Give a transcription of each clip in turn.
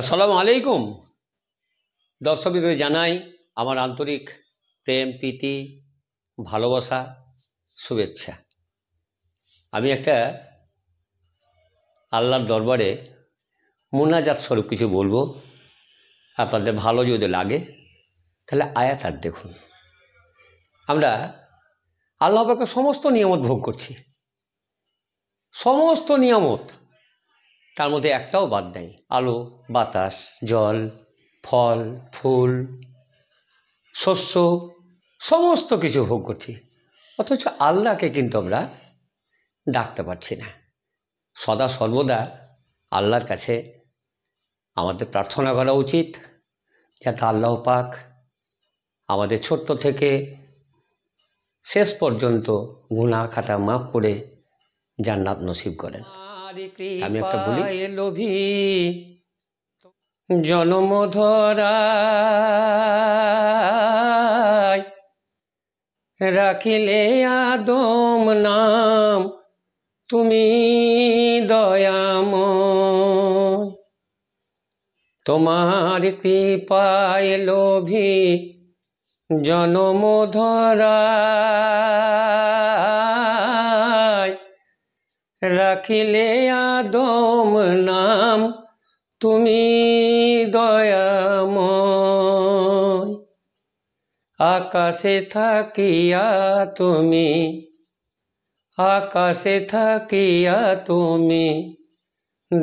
আসসালামু আলাইকুম দর্শক জানাই আমার আন্তরিক প্রেম প্রীতি ভালোবাসা শুভেচ্ছা আমি একটা আল্লাহর দরবারে মোনাজাত স্বরূপ কিছু বলবো আপনাদের ভালো যদি লাগে তাহলে আয়াত আর দেখুন আমরা আল্লাহ সমস্ত নিয়ামত ভোগ করছি সমস্ত নিয়ামত তার মধ্যে একটাও বাদ নেই আলো বাতাস জল ফল ফুল শস্য সমস্ত কিছু ভোগ করছি অথচ আল্লাহকে কিন্তু আমরা ডাকতে পারছি না সদা সর্বদা আল্লাহর কাছে আমাদের প্রার্থনা করা উচিত যাতে আল্লাহ পাক আমাদের ছোট্ট থেকে শেষ পর্যন্ত গুণা খাতা মাফ করে জান্নাত নসিব করেন আমি একটা বলি জনম রাখিলে আদম নাম তুমি দয়াম তোমার কৃপায় লোভী জনম ধরা রাখ লে আদম নাম তুমি দয়াময় আকাশে থাকিয়া তুমি আকাশে থাকিয়া তুমি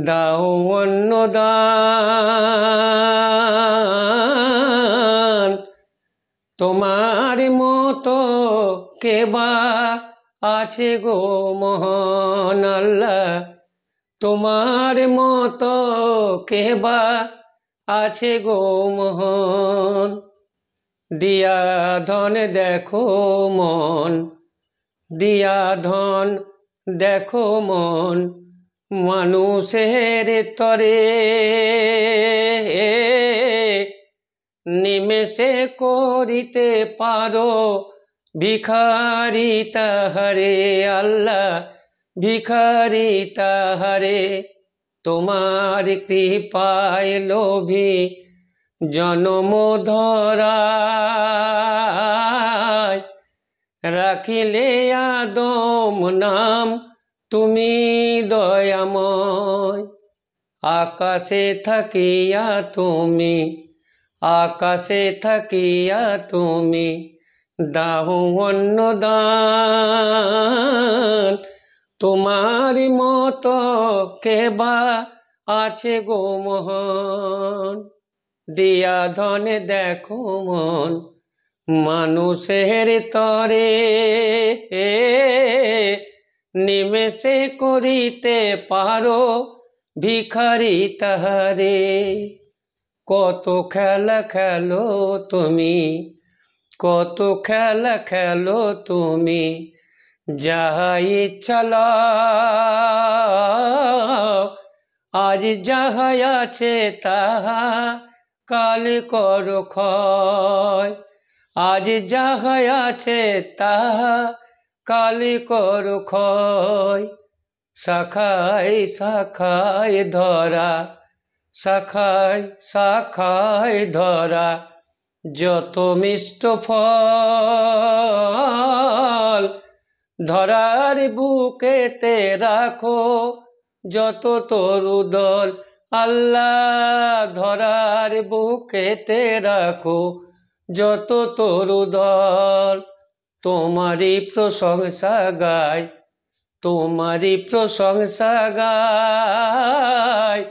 দাও অন্নদান তোমার মতো কেবা আছে গো মহান আল্লাহ তোমার মত কেবা আছে গো মহান দিয়া ধন দেখো মন দিয়া ধন দেখো মন মানুষের তরে নিমেষে করিতে পারো ভিখারি হরে আল্লাহ ভিখারি হরে তোমার কৃপায় লোভি জনম ধরা রাখিলে আদম নাম তুমি দয়াময় আকাশে থাকিয়া তুমি আকাশে থাকিয়া তুমি দাহু অন্য দান তোমার মত কেবা আছে গো মহন দিয়া ধনে দেখো মন মানুষের তরে নিমেষে করিতে পারো ভিখারি তাহারে কত খেলা খেলো তুমি কত খেলা খেলো তুমি যাহাই চাল আজ যাহাই আছে তাহা কাল কর আজ যাহাই আছে তাহা কাল কর শাখাই শাখাই শাখায় ধরা শাখায় শাখায় ধরা যত মিষ্ট ফল ধরার বুকেতে রাখো যত তরুদল আল্লাহ ধরার বুকে তে রাখো যত তরুদল তোমারই প্রশংসা গায় তোমারই প্রশংসা গায়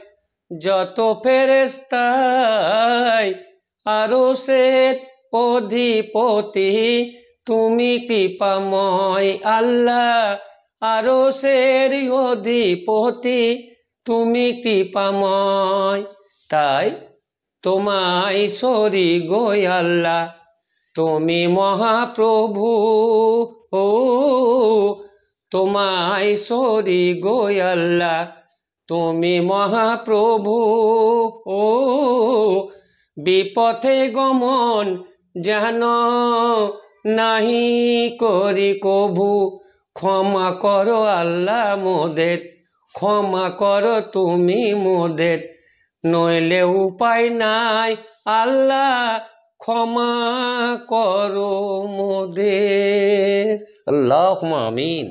যত ফেরেস্তায় আরসের অধিপতি তুমি কৃপাময় আল্লাহ আরসের অধিপতি তুমি কৃপাময় তাই তোমায় সরি গোয় আল্লাহ তুমি মহাপ্রভু ও তোমায় সরি গোয় আল্লাহ তুমি মহাপ্রভু ও বিপথে গমন যেন নাহি করি কভু ক্ষমা করো আল্লাহ মোদের ক্ষমা করো তুমি মোদের নইলে উপায় নাই আল্লাহ ক্ষমা করো মোদের আল্লাহ আমিন